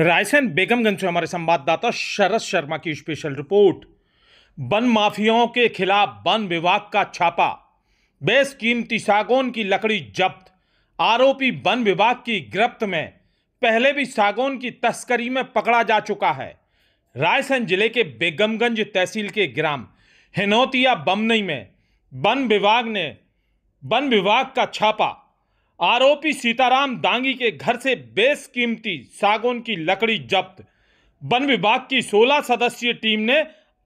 रायसेन बेगमगंज से हमारे संवाददाता शरद शर्मा की स्पेशल रिपोर्ट वन माफियाओं के खिलाफ वन विभाग का छापा बेसकीमती सागौन की लकड़ी जब्त आरोपी वन विभाग की गिरफ्त में पहले भी सागौन की तस्करी में पकड़ा जा चुका है रायसेन जिले के बेगमगंज तहसील के ग्राम हिनौतिया बमनई में वन विभाग ने वन विभाग का छापा आरोपी सीताराम दांगी के घर से बेसकीमती सागौन की लकड़ी जब्त वन विभाग की 16 सदस्यीय टीम ने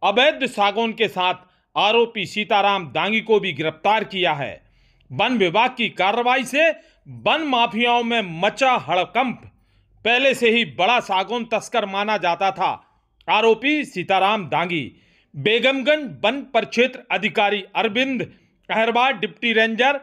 अवैध सागौन के साथ आरोपी सीताराम दांगी को भी गिरफ्तार किया है वन विभाग की कार्रवाई से वन माफियाओं में मचा हड़कंप पहले से ही बड़ा सागौन तस्कर माना जाता था आरोपी सीताराम दांगी बेगमगंज वन परिक्षेत्र अधिकारी Arvind Aharwar deputy ranger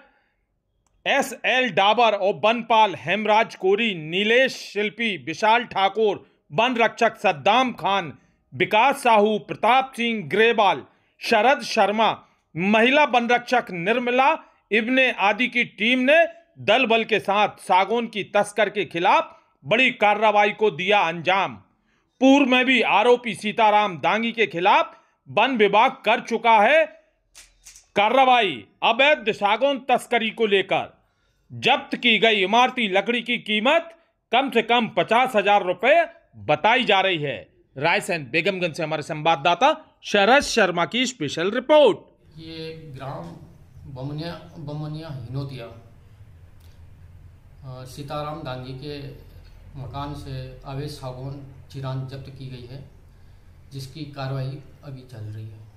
S L Dabar और बनपाल हेमराज कोरी नीलेश शिल्पी विशाल ठाकुर वन रक्षक सद्दाम खान विकास साहू प्रताप सिंह ग्रेवाल शरद शर्मा महिला वन रक्षक निर्मला इब्ने आदि की टीम ने दल बल के साथ सागोन की तस्कर के खिलाफ बड़ी कार्रवाई को दिया अंजाम पूर्व में भी आरोपी सीताराम दांगी के खिलाफ वन विभाग कर चुका है कार्रवाई अवैध सागौन तस्करी को लेकर जब्त की गई इमारती लकड़ी की कीमत कम से कम पचास हजार रुपए बताई जा रही है रायसेन बेगमगंज से हमारे संवाददाता शरद शर्मा की स्पेशल रिपोर्ट ये ग्राम बमनिया बमनिया हिनोदिया सीताराम गांधी के मकान से अवैध सागौन चिरान जब्त की गई है जिसकी कार्रवाई अभी चल रही है